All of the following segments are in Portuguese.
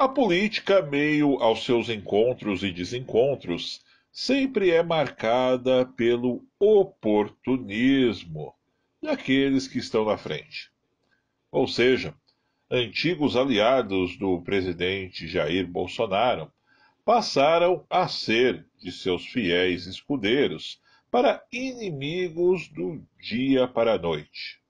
A política, meio aos seus encontros e desencontros, sempre é marcada pelo oportunismo daqueles que estão na frente. Ou seja, antigos aliados do presidente Jair Bolsonaro passaram a ser de seus fiéis escudeiros para inimigos do dia para a noite.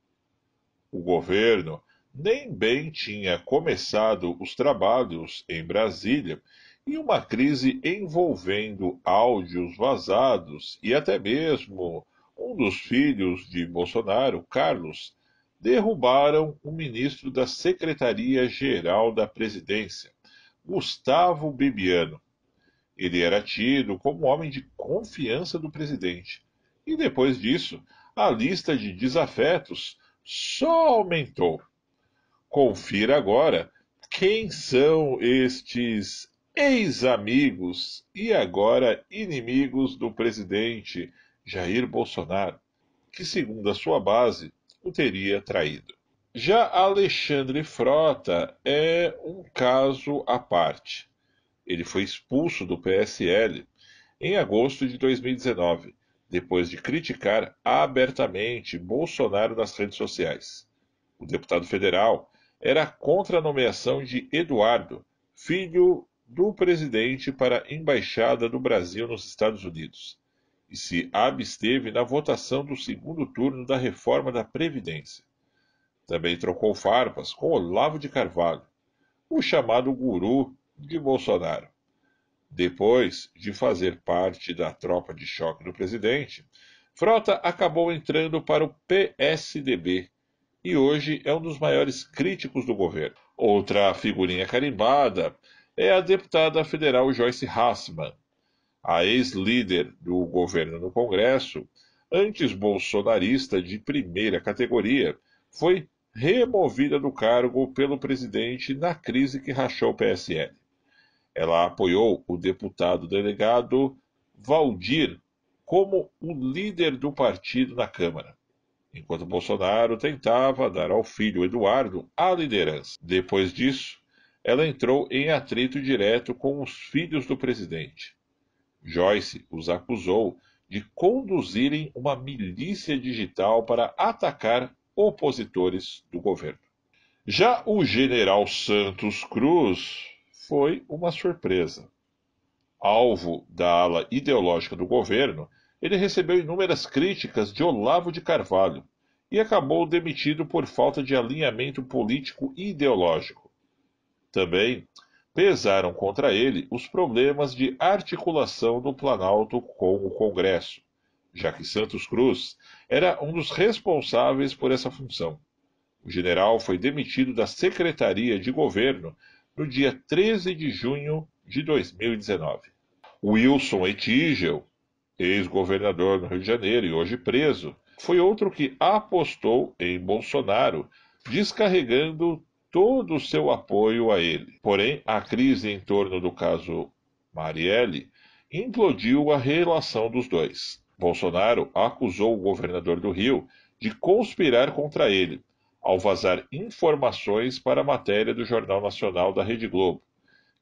O governo nem bem tinha começado os trabalhos em Brasília e uma crise envolvendo áudios vazados e até mesmo um dos filhos de Bolsonaro, Carlos, derrubaram o ministro da Secretaria-Geral da Presidência, Gustavo Bibiano. Ele era tido como homem de confiança do presidente. E depois disso, a lista de desafetos só aumentou. Confira agora quem são estes ex-amigos e agora inimigos do presidente Jair Bolsonaro, que, segundo a sua base, o teria traído. Já Alexandre Frota é um caso à parte. Ele foi expulso do PSL em agosto de 2019, depois de criticar abertamente Bolsonaro nas redes sociais. O deputado federal era contra a nomeação de Eduardo, filho do presidente, para a Embaixada do Brasil nos Estados Unidos, e se absteve na votação do segundo turno da reforma da Previdência. Também trocou farpas com Olavo de Carvalho, o chamado guru de Bolsonaro. Depois de fazer parte da tropa de choque do presidente, Frota acabou entrando para o PSDB e hoje é um dos maiores críticos do governo. Outra figurinha carimbada é a deputada federal Joyce Hassman, a ex-líder do governo no Congresso, antes bolsonarista de primeira categoria, foi removida do cargo pelo presidente na crise que rachou o PSL. Ela apoiou o deputado delegado Valdir como o líder do partido na Câmara enquanto Bolsonaro tentava dar ao filho Eduardo a liderança. Depois disso, ela entrou em atrito direto com os filhos do presidente. Joyce os acusou de conduzirem uma milícia digital para atacar opositores do governo. Já o general Santos Cruz foi uma surpresa. Alvo da ala ideológica do governo, ele recebeu inúmeras críticas de Olavo de Carvalho e acabou demitido por falta de alinhamento político e ideológico. Também pesaram contra ele os problemas de articulação do Planalto com o Congresso, já que Santos Cruz era um dos responsáveis por essa função. O general foi demitido da Secretaria de Governo no dia 13 de junho de 2019. Wilson Etigel ex-governador do Rio de Janeiro e hoje preso, foi outro que apostou em Bolsonaro, descarregando todo o seu apoio a ele. Porém, a crise em torno do caso Marielle implodiu a relação dos dois. Bolsonaro acusou o governador do Rio de conspirar contra ele, ao vazar informações para a matéria do Jornal Nacional da Rede Globo,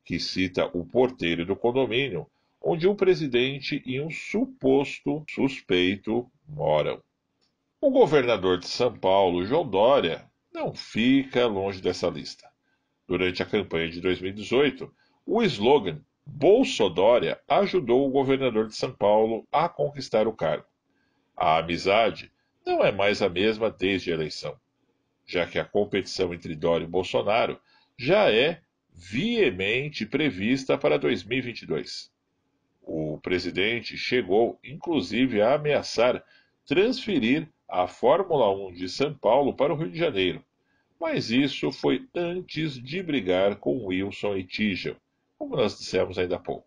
que cita o porteiro do condomínio onde o presidente e um suposto suspeito moram. O governador de São Paulo, João Dória, não fica longe dessa lista. Durante a campanha de 2018, o slogan Bolsodória ajudou o governador de São Paulo a conquistar o cargo. A amizade não é mais a mesma desde a eleição, já que a competição entre Dória e Bolsonaro já é veemente prevista para 2022. O presidente chegou, inclusive, a ameaçar transferir a Fórmula 1 de São Paulo para o Rio de Janeiro. Mas isso foi antes de brigar com Wilson e Tigel, como nós dissemos ainda há pouco.